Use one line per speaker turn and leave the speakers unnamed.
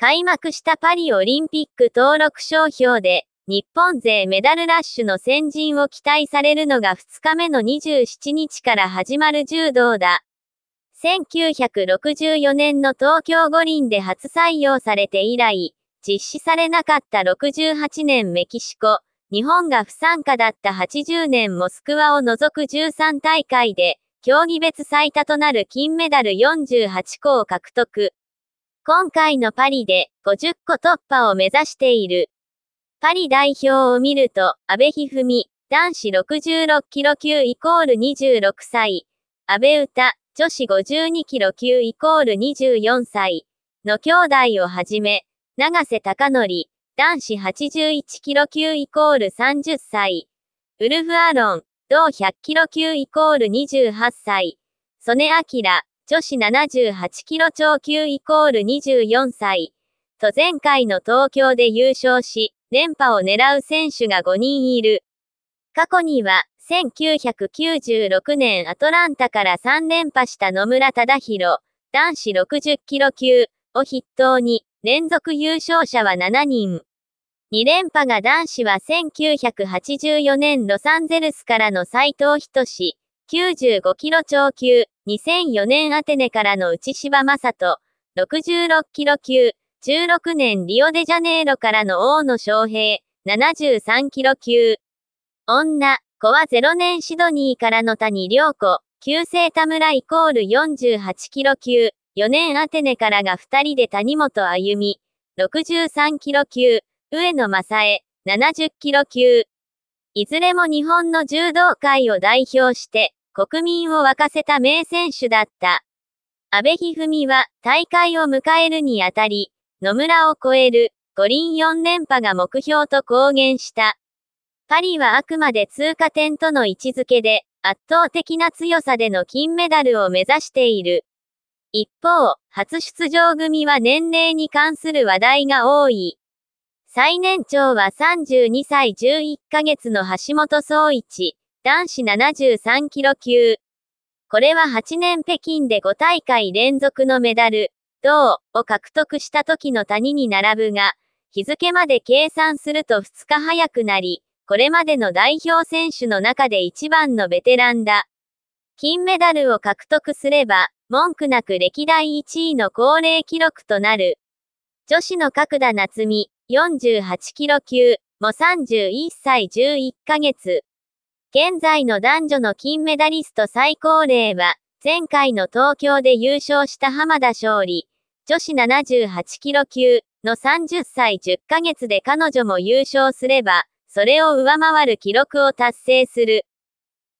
開幕したパリオリンピック登録商標で、日本勢メダルラッシュの先陣を期待されるのが2日目の27日から始まる柔道だ。1964年の東京五輪で初採用されて以来、実施されなかった68年メキシコ、日本が不参加だった80年モスクワを除く13大会で、競技別最多となる金メダル48個を獲得。今回のパリで50個突破を目指している。パリ代表を見ると、安倍一文、男子66キロ級イコール26歳、安倍歌、女子52キロ級イコール24歳、の兄弟をはじめ、長瀬隆則、男子81キロ級イコール30歳、ウルフ・アロン、同100キロ級イコール28歳、曽根明、女子78キロ超級イコール24歳、と前回の東京で優勝し、連覇を狙う選手が5人いる。過去には、1996年アトランタから3連覇した野村忠宏、男子60キロ級を筆頭に、連続優勝者は7人。2連覇が男子は1984年ロサンゼルスからの斎藤仁95キロ超級、2004年アテネからの内柴正人、66キロ級、16年リオデジャネイロからの大野昌平、73キロ級。女、子は0年シドニーからの谷良子、旧姓田村イコール48キロ級、4年アテネからが2人で谷本歩美、63キロ級、上野正恵、70キロ級。いずれも日本の柔道界を代表して、国民を沸かせた名選手だった。安倍一二は大会を迎えるにあたり、野村を超える五輪四連覇が目標と公言した。パリはあくまで通過点との位置づけで、圧倒的な強さでの金メダルを目指している。一方、初出場組は年齢に関する話題が多い。最年長は32歳11ヶ月の橋本総一、男子73キロ級。これは8年北京で5大会連続のメダル、銅を獲得した時の谷に並ぶが、日付まで計算すると2日早くなり、これまでの代表選手の中で一番のベテランだ。金メダルを獲得すれば、文句なく歴代1位の高齢記録となる。女子の角田夏美、48キロ級、も31歳11ヶ月。現在の男女の金メダリスト最高齢は、前回の東京で優勝した浜田勝利、女子78キロ級の30歳10ヶ月で彼女も優勝すれば、それを上回る記録を達成する。